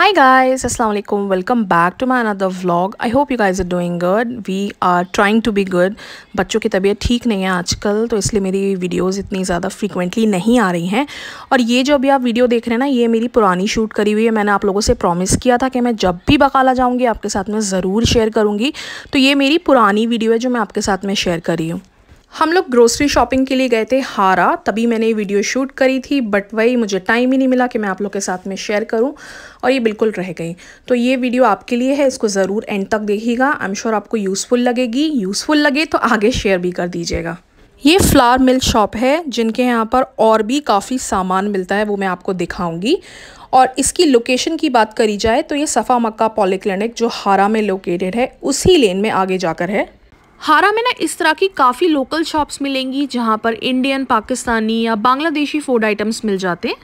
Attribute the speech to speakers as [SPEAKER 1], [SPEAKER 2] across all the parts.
[SPEAKER 1] hi guys assalamu alaikum welcome back to my another vlog i hope you guys are doing good we are trying to be good बच्चों की तबीयत ठीक नहीं है आजकल तो इसलिए मेरी वीडियोस इतनी ज़्यादा फ्रीक्वेंटली नहीं आ रही हैं और ये जो अभी आप वीडियो देख रहे हैं ना ये मेरी पुरानी शूट करी हुई है मैंने आप लोगों से प्रॉमिस किया था कि मैं जब भी बकाला जाऊँगी आपके साथ में ज़रूर शेयर करूँगी तो ये मेरी पुरानी वीडियो है जो मैं आपके साथ में शेयर करी हूँ हम लोग ग्रोसरी शॉपिंग के लिए गए थे हारा तभी मैंने ये वीडियो शूट करी थी बट वही मुझे टाइम ही नहीं मिला कि मैं आप लोग के साथ में शेयर करूं और ये बिल्कुल रह गई तो ये वीडियो आपके लिए है इसको ज़रूर एंड तक देखिएगा आई एम श्योर आपको यूज़फुल लगेगी यूज़फुल लगे तो आगे शेयर भी कर दीजिएगा ये फ्लावर मिल शॉप है जिनके यहाँ पर और भी काफ़ी सामान मिलता है वो मैं आपको दिखाऊँगी और इसकी लोकेशन की बात करी जाए तो ये सफ़ा मक्का पॉलीक्लिनिक जो हारा में लोकेटेड है उसी लेन में आगे जाकर है हारा में ना इस तरह की काफ़ी लोकल शॉप्स मिलेंगी जहाँ पर इंडियन पाकिस्तानी या बांग्लादेशी फूड आइटम्स मिल जाते हैं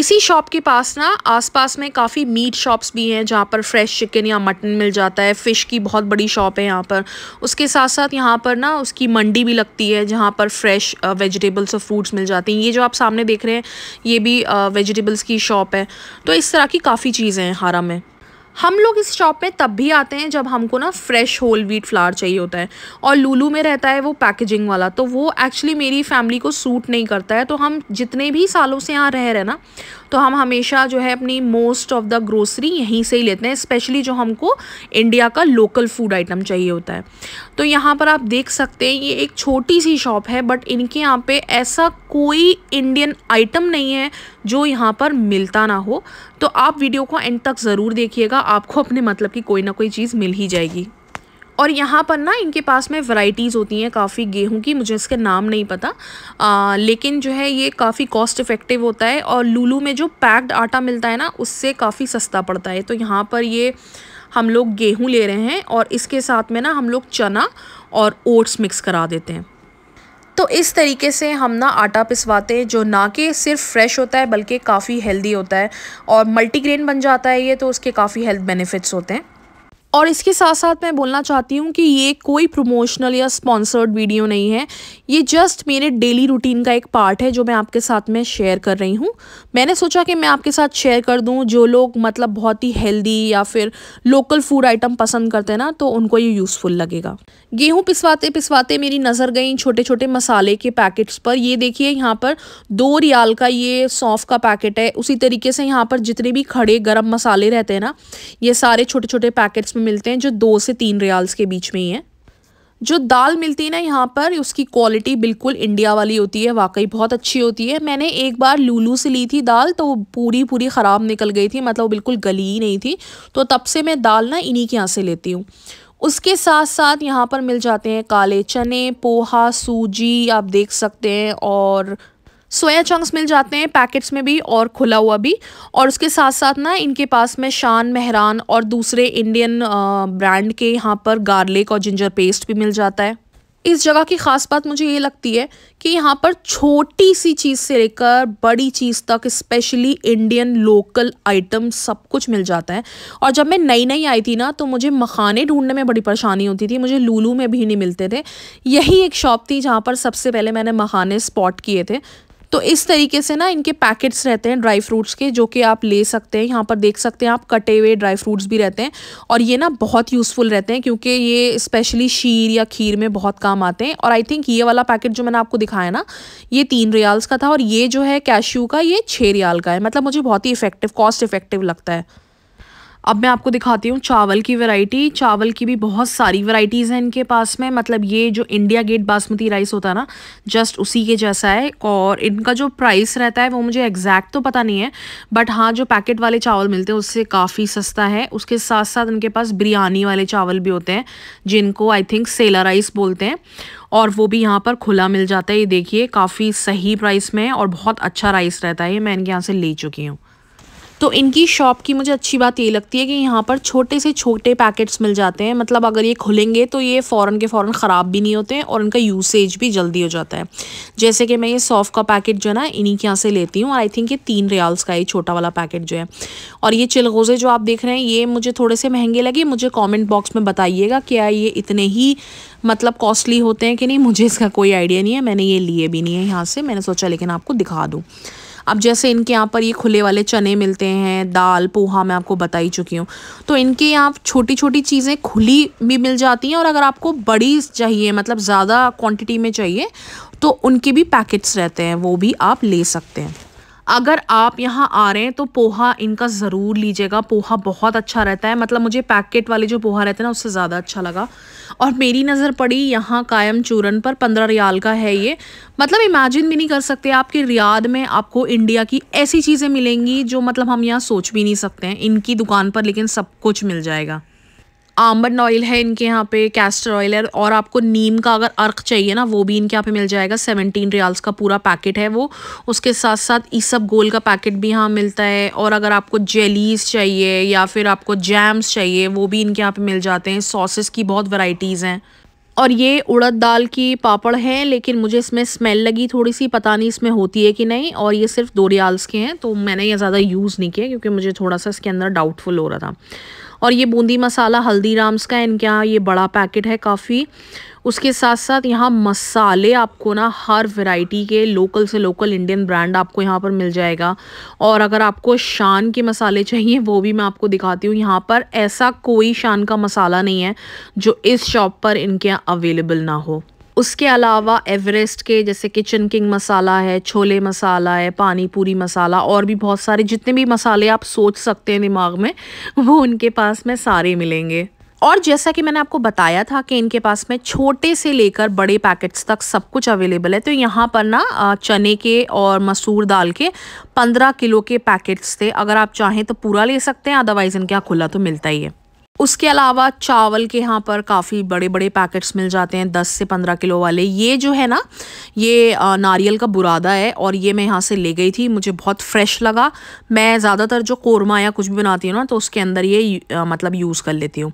[SPEAKER 1] इसी शॉप के पास ना आसपास में काफ़ी मीट शॉप्स भी हैं जहाँ पर फ्रेश चिकन या मटन मिल जाता है फ़िश की बहुत बड़ी शॉप है यहाँ पर उसके साथ साथ यहाँ पर ना उसकी मंडी भी लगती है जहाँ पर फ्रेश वेजिटेबल्स और फ्रूट्स मिल जाते हैं ये जो आप सामने देख रहे हैं ये भी वेजिटेबल्स की शॉप है तो इस तरह की काफ़ी चीज़ें हैं हारा में हम लोग इस शॉप में तब भी आते हैं जब हमको ना फ्रेश होल व्हीट फ्लावर चाहिए होता है और लूलू में रहता है वो पैकेजिंग वाला तो वो एक्चुअली मेरी फैमिली को सूट नहीं करता है तो हम जितने भी सालों से यहाँ रह रहे ना तो हम हमेशा जो है अपनी मोस्ट ऑफ द ग्रोसरी यहीं से ही लेते हैं स्पेशली जो हमको इंडिया का लोकल फूड आइटम चाहिए होता है तो यहाँ पर आप देख सकते हैं ये एक छोटी सी शॉप है बट इनके यहाँ पे ऐसा कोई इंडियन आइटम नहीं है जो यहाँ पर मिलता ना हो तो आप वीडियो को एंड तक ज़रूर देखिएगा आपको अपने मतलब की कोई ना कोई चीज़ मिल ही जाएगी और यहाँ पर ना इनके पास में वैरायटीज़ होती हैं काफ़ी गेहूं की मुझे इसके नाम नहीं पता आ, लेकिन जो है ये काफ़ी कॉस्ट इफ़ेक्टिव होता है और लूलू में जो पैक्ड आटा मिलता है ना उससे काफ़ी सस्ता पड़ता है तो यहाँ पर ये हम लोग गेहूँ ले रहे हैं और इसके साथ में ना हम लोग चना और ओट्स मिक्स करा देते हैं तो इस तरीके से हम ना आटा पिसवाते हैं जो ना कि सिर्फ फ्रेश होता है बल्कि काफ़ी हेल्दी होता है और मल्टीग्रेन बन जाता है ये तो उसके काफ़ी हेल्थ बेनिफिट्स होते हैं और इसके साथ साथ मैं बोलना चाहती हूँ कि ये कोई प्रमोशनल या स्पॉन्सर्ड वीडियो नहीं है ये जस्ट मेरे डेली रूटीन का एक पार्ट है जो मैं आपके साथ में शेयर कर रही हूँ मैंने सोचा कि मैं आपके साथ शेयर कर दूँ जो लोग मतलब बहुत ही हेल्दी या फिर लोकल फूड आइटम पसंद करते हैं ना तो उनको ये यूज़फुल लगेगा गेहूँ पिसवाते पिसवाते मेरी नज़र गई छोटे छोटे मसाले के पैकेट्स पर ये देखिए यहाँ पर दो रियाल का ये सौंफ का पैकेट है उसी तरीके से यहाँ पर जितने भी खड़े गर्म मसाले रहते हैं ना ये सारे छोटे छोटे पैकेट्स में मिलते हैं जो दो से तीन रियाल्स के बीच में ही हैं जो दाल मिलती है ना यहाँ पर उसकी क्वालिटी बिल्कुल इंडिया वाली होती है वाकई बहुत अच्छी होती है मैंने एक बार लूलू से ली थी दाल तो पूरी पूरी ख़राब निकल गई थी मतलब बिल्कुल गली ही नहीं थी तो तब से मैं दाल ना इन्हीं के यहाँ से लेती हूँ उसके साथ साथ यहाँ पर मिल जाते हैं काले चने पोहा सूजी आप देख सकते हैं और सोया चंक्स मिल जाते हैं पैकेट्स में भी और खुला हुआ भी और उसके साथ साथ ना इनके पास में शान मेहरान और दूसरे इंडियन ब्रांड के यहाँ पर गार्लिक और जिंजर पेस्ट भी मिल जाता है इस जगह की ख़ास बात मुझे ये लगती है कि यहाँ पर छोटी सी चीज़ से लेकर बड़ी चीज़ तक स्पेशली इंडियन लोकल आइटम सब कुछ मिल जाता है और जब मैं नई नई आई थी ना तो मुझे मखाने ढूंढने में बड़ी परेशानी होती थी मुझे लूलू में भी नहीं मिलते थे यही एक शॉप थी जहाँ पर सबसे पहले मैंने मखाने स्पॉट किए थे तो इस तरीके से ना इनके पैकेट्स रहते हैं ड्राई फ्रूट्स के जो कि आप ले सकते हैं यहाँ पर देख सकते हैं आप कटे हुए ड्राई फ्रूट्स भी रहते हैं और ये ना बहुत यूज़फुल रहते हैं क्योंकि ये स्पेशली शीर या खीर में बहुत काम आते हैं और आई थिंक ये वाला पैकेट जो मैंने आपको दिखाया ना ये तीन रियाल्स का था और ये जो है कैश्यू का ये छः रियाल का है मतलब मुझे बहुत ही इफेक्टिव कॉस्ट इफेक्टिव लगता है अब मैं आपको दिखाती हूँ चावल की वैरायटी चावल की भी बहुत सारी वैरायटीज़ हैं इनके पास में मतलब ये जो इंडिया गेट बासमती राइस होता है ना जस्ट उसी के जैसा है और इनका जो प्राइस रहता है वो मुझे एग्जैक्ट तो पता नहीं है बट हाँ जो पैकेट वाले चावल मिलते हैं उससे काफ़ी सस्ता है उसके साथ साथ इनके पास बिरयानी वाले चावल भी होते हैं जिनको आई थिंक सेला राइस बोलते हैं और वो भी यहाँ पर खुला मिल जाता है ये देखिए काफ़ी सही प्राइस में है और बहुत अच्छा राइस रहता है ये मैं इनके यहाँ से ले चुकी हूँ तो इनकी शॉप की मुझे अच्छी बात ये लगती है कि यहाँ पर छोटे से छोटे पैकेट्स मिल जाते हैं मतलब अगर ये खुलेंगे तो ये फ़ौरन के फ़ौरन ख़राब भी नहीं होते हैं और इनका यूसेज भी जल्दी हो जाता है जैसे कि मैं ये सौफ़ का पैकेट जो है ना इन्हीं के यहाँ से लेती हूँ और आई थिंक ये तीन रियाल्स का ये छोटा वाला पैकेट जो है और ये चिलगोज़े जो आप देख रहे हैं ये मुझे थोड़े से महंगे लगे मुझे कॉमेंट बॉक्स में बताइएगा क्या ये इतने ही मतलब कॉस्टली होते हैं कि नहीं मुझे इसका कोई आइडिया नहीं है मैंने ये लिए भी नहीं है यहाँ से मैंने सोचा लेकिन आपको दिखा दूँ अब जैसे इनके यहाँ पर ये खुले वाले चने मिलते हैं दाल पोहा मैं आपको बता ही चुकी हूँ तो इनके यहाँ छोटी छोटी चीज़ें खुली भी मिल जाती हैं और अगर आपको बड़ी चाहिए मतलब ज़्यादा क्वांटिटी में चाहिए तो उनके भी पैकेट्स रहते हैं वो भी आप ले सकते हैं अगर आप यहाँ आ रहे हैं तो पोहा इनका ज़रूर लीजिएगा पोहा बहुत अच्छा रहता है मतलब मुझे पैकेट वाले जो पोहा रहते हैं ना उससे ज़्यादा अच्छा लगा और मेरी नज़र पड़ी यहाँ कायम चूरन पर पंद्रह रियाल का है ये मतलब इमेजिन भी नहीं कर सकते आपके रियाद में आपको इंडिया की ऐसी चीज़ें मिलेंगी जो मतलब हम यहाँ सोच भी नहीं सकते हैं इनकी दुकान पर लेकिन सब कुछ मिल जाएगा आमबन ऑयल है इनके यहाँ पे कैस्टर ऑयल है और आपको नीम का अगर अर्क चाहिए ना वो भी इनके यहाँ पे मिल जाएगा सेवनटीन रियाल्स का पूरा पैकेट है वो उसके साथ साथ ईसब गोल का पैकेट भी यहाँ मिलता है और अगर आपको जेलीज चाहिए या फिर आपको जैम्स चाहिए वो भी इनके यहाँ पे मिल जाते हैं सॉसेस की बहुत वराइटीज़ हैं और ये उड़द दाल की पापड़ हैं लेकिन मुझे इसमें स्मेल लगी थोड़ी सी पता नहीं इसमें होती है कि नहीं और ये सिर्फ दो रियाल्स के हैं तो मैंने ये ज़्यादा यूज़ नहीं किया क्योंकि मुझे थोड़ा सा इसके अंदर डाउटफुल हो रहा था और ये बूंदी मसाला हल्दीराम्स का इनके यहाँ ये बड़ा पैकेट है काफ़ी उसके साथ साथ यहाँ मसाले आपको ना हर वैरायटी के लोकल से लोकल इंडियन ब्रांड आपको यहाँ पर मिल जाएगा और अगर आपको शान के मसाले चाहिए वो भी मैं आपको दिखाती हूँ यहाँ पर ऐसा कोई शान का मसाला नहीं है जो इस शॉप पर इनके यहाँ अवेलेबल ना हो उसके अलावा एवरेस्ट के जैसे किचन किंग मसाला है छोले मसाला है पानी पूरी मसाला और भी बहुत सारे जितने भी मसाले आप सोच सकते हैं दिमाग में वो उनके पास में सारे मिलेंगे और जैसा कि मैंने आपको बताया था कि इनके पास में छोटे से लेकर बड़े पैकेट्स तक सब कुछ अवेलेबल है तो यहाँ पर ना चने के और मसूर दाल के पंद्रह किलो के पैकेट्स थे अगर आप चाहें तो पूरा ले सकते हैं अदरवाइज़ इनके यहाँ खुला तो मिलता ही है उसके अलावा चावल के यहाँ पर काफ़ी बड़े बड़े पैकेट्स मिल जाते हैं दस से पंद्रह किलो वाले ये जो है ना ये नारियल का बुरादा है और ये मैं यहाँ से ले गई थी मुझे बहुत फ्रेश लगा मैं ज़्यादातर जो कोरमा या कुछ भी बनाती हूँ ना तो उसके अंदर ये मतलब यूज़ कर लेती हूँ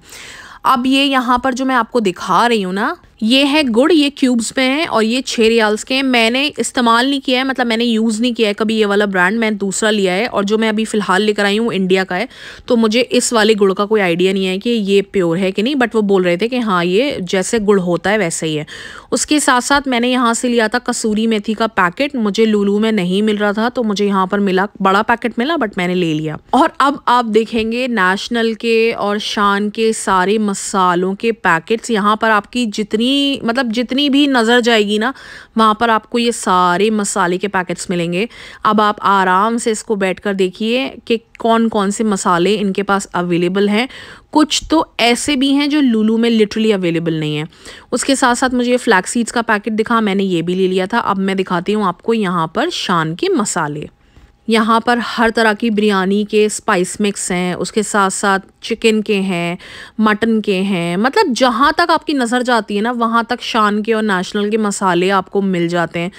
[SPEAKER 1] अब ये यहाँ पर जो मैं आपको दिखा रही हूँ ना ये है गुड़ ये क्यूब्स में है और ये छः रियाल्स के हैं मैंने इस्तेमाल नहीं किया है मतलब मैंने यूज़ नहीं किया है कभी ये वाला ब्रांड मैंने दूसरा लिया है और जो मैं अभी फ़िलहाल लेकर आई हूँ इंडिया का है तो मुझे इस वाले गुड़ का कोई आइडिया नहीं है कि ये प्योर है कि नहीं बट वो बोल रहे थे कि हाँ ये जैसे गुड़ होता है वैसे ही है उसके साथ साथ मैंने यहाँ से लिया था कसूरी मेथी का पैकेट मुझे लूलू में नहीं मिल रहा था तो मुझे यहाँ पर मिला बड़ा पैकेट मिला बट मैंने ले लिया और अब आप देखेंगे नेशनल के और शान के सारे मसालों के पैकेट्स यहाँ पर आपकी जितनी जितनी मतलब जितनी भी नज़र जाएगी ना वहाँ पर आपको ये सारे मसाले के पैकेट्स मिलेंगे अब आप आराम से इसको बैठ कर देखिए कि कौन कौन से मसाले इनके पास अवेलेबल हैं कुछ तो ऐसे भी हैं जो लूलू में लिटरली अवेलेबल नहीं है उसके साथ साथ मुझे फ्लैक्सीड्स का पैकेट दिखा मैंने ये भी ले लिया था अब मैं दिखाती हूँ आपको यहाँ पर शान के मसाले यहाँ पर हर तरह की बिरयानी के स्पाइस मिक्स हैं उसके साथ साथ चिकन के हैं मटन के हैं मतलब जहाँ तक आपकी नज़र जाती है ना वहाँ तक शान के और नेशनल के मसाले आपको मिल जाते हैं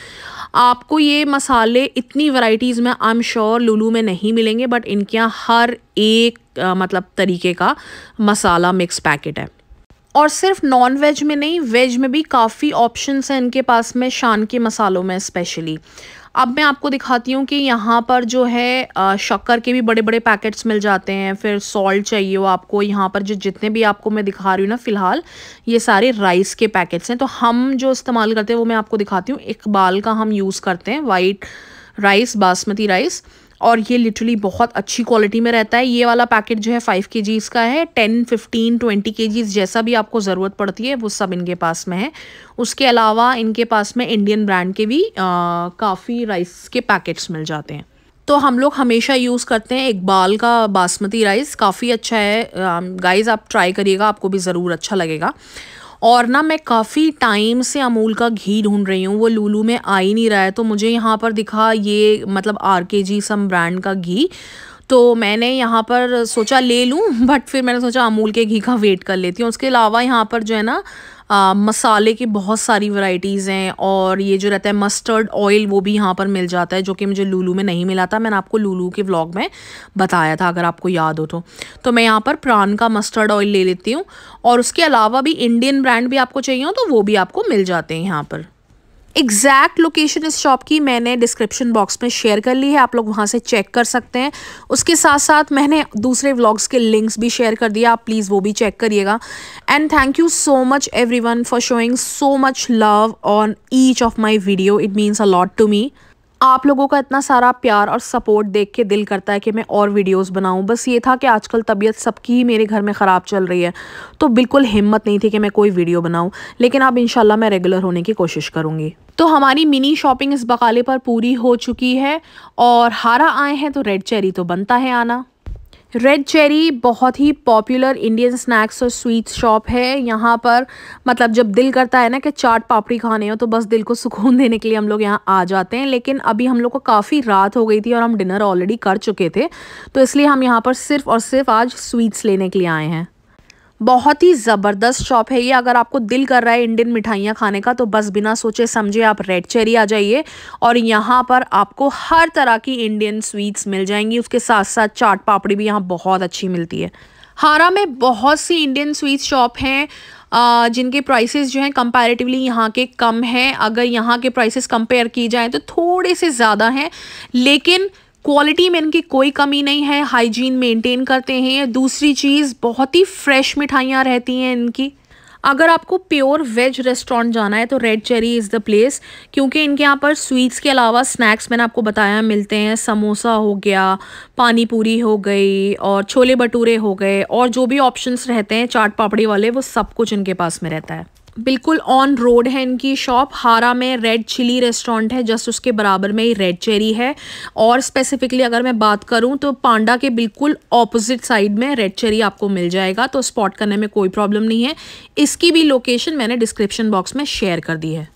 [SPEAKER 1] आपको ये मसाले इतनी वैरायटीज़ में आई एम श्योर लुलू में नहीं मिलेंगे बट इनके यहाँ हर एक आ, मतलब तरीके का मसाला मिक्स पैकेट है और सिर्फ नॉन वेज में नहीं वेज में भी काफ़ी ऑप्शंस हैं इनके पास में शान के मसालों में स्पेशली अब मैं आपको दिखाती हूँ कि यहाँ पर जो है शक्कर के भी बड़े बड़े पैकेट्स मिल जाते हैं फिर सॉल्ट चाहिए हो आपको यहाँ पर जो जितने भी आपको मैं दिखा रही हूँ ना फ़िलहाल ये सारे राइस के पैकेट्स हैं तो हम जो इस्तेमाल करते हैं वो मैं आपको दिखाती हूँ इकबाल का हम यूज़ करते हैं वाइट राइस बासमती राइस और ये लिटरली बहुत अच्छी क्वालिटी में रहता है ये वाला पैकेट जो है फाइव के जीज़ का है टेन फिफ्टीन ट्वेंटी के जीज़ जैसा भी आपको ज़रूरत पड़ती है वो सब इनके पास में है उसके अलावा इनके पास में इंडियन ब्रांड के भी काफ़ी राइस के पैकेट्स मिल जाते हैं तो हम लोग हमेशा यूज़ करते हैं इकबाल का बासमती राइस काफ़ी अच्छा है गाइज़ आप ट्राई करिएगा आपको भी ज़रूर अच्छा लगेगा और ना मैं काफ़ी टाइम से अमूल का घी ढूंढ रही हूँ वो लूलू में आ ही नहीं रहा है तो मुझे यहाँ पर दिखा ये मतलब आर के जी सम ब्रांड का घी तो मैंने यहाँ पर सोचा ले लूँ बट फिर मैंने सोचा अमूल के घी का वेट कर लेती हूँ उसके अलावा यहाँ पर जो है ना आ, मसाले की बहुत सारी वैरायटीज़ हैं और ये जो रहता है मस्टर्ड ऑयल वो भी यहाँ पर मिल जाता है जो कि मुझे लूलू में नहीं मिला था मैंने आपको लूलू के व्लॉग में बताया था अगर आपको याद हो तो तो मैं यहाँ पर प्रान का मस्टर्ड ऑयल ले लेती हूँ और उसके अलावा भी इंडियन ब्रांड भी आपको चाहिए हो तो वो भी आपको मिल जाते हैं यहाँ पर एग्जैक्ट लोकेशन इस शॉप की मैंने डिस्क्रिप्शन बॉक्स में शेयर कर ली है आप लोग वहाँ से चेक कर सकते हैं उसके साथ साथ मैंने दूसरे व्लॉग्स के लिंक्स भी शेयर कर दिया आप प्लीज़ वो भी चेक करिएगा and thank you so much everyone for showing so much love on each of my video it means a lot to me आप लोगों का इतना सारा प्यार और सपोर्ट देख के दिल करता है कि मैं और वीडियोस बनाऊं बस ये था कि आजकल तबीयत सबकी ही मेरे घर में ख़राब चल रही है तो बिल्कुल हिम्मत नहीं थी कि मैं कोई वीडियो बनाऊं लेकिन अब इन मैं रेगुलर होने की कोशिश करूंगी तो हमारी मिनी शॉपिंग इस बकाले पर पूरी हो चुकी है और हारा आए हैं तो रेड चेरी तो बनता है आना रेड चेरी बहुत ही पॉपुलर इंडियन स्नैक्स और स्वीट्स शॉप है यहाँ पर मतलब जब दिल करता है ना कि चाट पापड़ी खाने हो तो बस दिल को सुकून देने के लिए हम लोग यहाँ आ जाते हैं लेकिन अभी हम लोग को काफ़ी रात हो गई थी और हम डिनर ऑलरेडी कर चुके थे तो इसलिए हम यहाँ पर सिर्फ और सिर्फ आज स्वीट्स लेने के लिए आए हैं बहुत ही ज़बरदस्त शॉप है ये अगर आपको दिल कर रहा है इंडियन मिठाइयाँ खाने का तो बस बिना सोचे समझे आप रेड चेरी आ जाइए और यहाँ पर आपको हर तरह की इंडियन स्वीट्स मिल जाएंगी उसके साथ साथ चाट पापड़ी भी यहाँ बहुत अच्छी मिलती है हारा में बहुत सी इंडियन स्वीट शॉप हैं जिनके प्राइसेस जो हैं कंपैरेटिवली यहाँ के कम हैं अगर यहाँ के प्राइसेस कंपेयर की जाएँ तो थोड़े से ज़्यादा हैं लेकिन क्वालिटी में इनकी कोई कमी नहीं है हाइजीन मेंटेन करते हैं दूसरी चीज़ बहुत ही फ्रेश मिठाइयाँ रहती हैं इनकी अगर आपको प्योर वेज रेस्टोरेंट जाना है तो Red Cherry is the place क्योंकि इनके यहाँ पर स्वीट्स के अलावा स्नैक्स मैंने आपको बताया मिलते हैं समोसा हो गया पानी पूरी हो गई और छोले भटूरे हो गए और जो भी ऑप्शंस रहते हैं चाट पापड़ी वाले वो सब कुछ इनके पास में रहता है बिल्कुल ऑन रोड है इनकी शॉप हारा में रेड चिली रेस्टोरेंट है जस्ट उसके बराबर में ही रेड चेरी है और स्पेसिफिकली अगर मैं बात करूं तो पांडा के बिल्कुल ऑपोजिट साइड में रेड चेरी आपको मिल जाएगा तो स्पॉट करने में कोई प्रॉब्लम नहीं है इसकी भी लोकेशन मैंने डिस्क्रिप्शन बॉक्स में शेयर कर दी है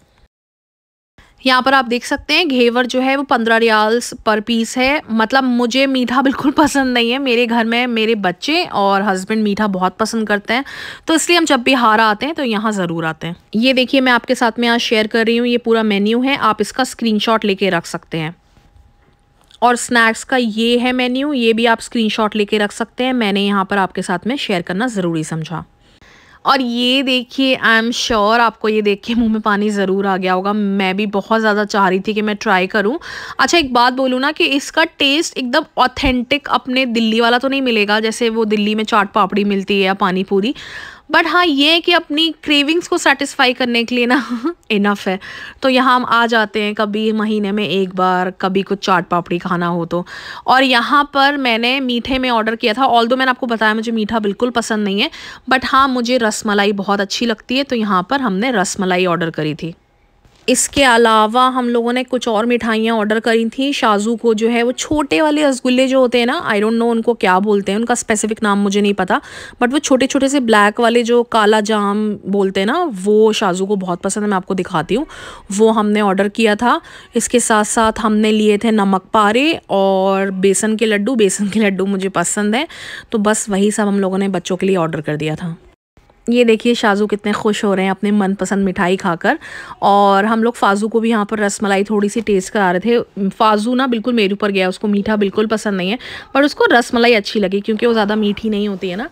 [SPEAKER 1] यहाँ पर आप देख सकते हैं घेवर जो है वो पंद्रह रियाल्स पर पीस है मतलब मुझे मीठा बिल्कुल पसंद नहीं है मेरे घर में मेरे बच्चे और हस्बैंड मीठा बहुत पसंद करते हैं तो इसलिए हम जब भी हार आते हैं तो यहाँ ज़रूर आते हैं ये देखिए मैं आपके साथ में यहाँ शेयर कर रही हूँ ये पूरा मेन्यू है आप इसका स्क्रीन लेके रख सकते हैं और स्नैक्स का ये है मेन्यू ये भी आप स्क्रीन लेके रख सकते हैं मैंने यहाँ पर आपके साथ में शेयर करना ज़रूरी समझा और ये देखिए आई एम श्योर आपको ये देख के मुँह में पानी ज़रूर आ गया होगा मैं भी बहुत ज़्यादा चाह रही थी कि मैं ट्राई करूँ अच्छा एक बात बोलूँ ना कि इसका टेस्ट एकदम ऑथेंटिक अपने दिल्ली वाला तो नहीं मिलेगा जैसे वो दिल्ली में चाट पापड़ी मिलती है या पानी पूरी बट हाँ ये है कि अपनी क्रेविंग्स को सेटिस्फाई करने के लिए ना इनफ है तो यहाँ हम आ जाते हैं कभी महीने में एक बार कभी कुछ चाट पापड़ी खाना हो तो और यहाँ पर मैंने मीठे में ऑर्डर किया था ऑल मैंने आपको बताया मुझे मीठा बिल्कुल पसंद नहीं है बट हाँ मुझे रसमलाई बहुत अच्छी लगती है तो यहाँ पर हमने रसमलाई ऑर्डर करी थी इसके अलावा हम लोगों ने कुछ और मिठाइयाँ ऑर्डर करी थी शाजू को जो है वो छोटे वाले रसगुल्ले जो होते हैं ना आई डोंट नो उनको क्या बोलते हैं उनका स्पेसिफिक नाम मुझे नहीं पता बट वो छोटे छोटे से ब्लैक वाले जो काला जाम बोलते हैं ना वो शाजू को बहुत पसंद है मैं आपको दिखाती हूँ वो हमने ऑर्डर किया था इसके साथ साथ हमने लिए थे नमक पारे और बेसन के लड्डू बेसन के लड्डू मुझे पसंद हैं तो बस वही सब हम लोगों ने बच्चों के लिए ऑर्डर कर दिया था ये देखिए शाजू कितने खुश हो रहे हैं अपने मनपसंद मिठाई खाकर और हम लोग फाजू को भी यहाँ पर रसमलाई थोड़ी सी टेस्ट करा रहे थे फाजू ना बिल्कुल मेरे ऊपर गया उसको मीठा बिल्कुल पसंद नहीं है पर उसको रसमलाई अच्छी लगी क्योंकि वो ज़्यादा मीठी नहीं होती है ना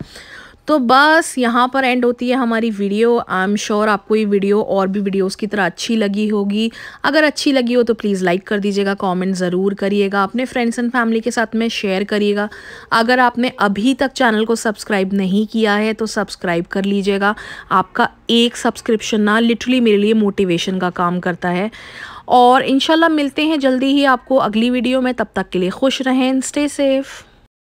[SPEAKER 1] तो बस यहाँ पर एंड होती है हमारी वीडियो आई एम श्योर आपको ये वीडियो और भी वीडियोस की तरह अच्छी लगी होगी अगर अच्छी लगी हो तो प्लीज़ लाइक कर दीजिएगा कमेंट ज़रूर करिएगा अपने फ्रेंड्स एंड फैमिली के साथ में शेयर करिएगा अगर आपने अभी तक चैनल को सब्सक्राइब नहीं किया है तो सब्सक्राइब कर लीजिएगा आपका एक सब्सक्रिप्शन ना लिटरली मेरे लिए मोटिवेशन का काम करता है और इन मिलते हैं जल्दी ही आपको अगली वीडियो में तब तक के लिए खुश रहें स्टे सेफ़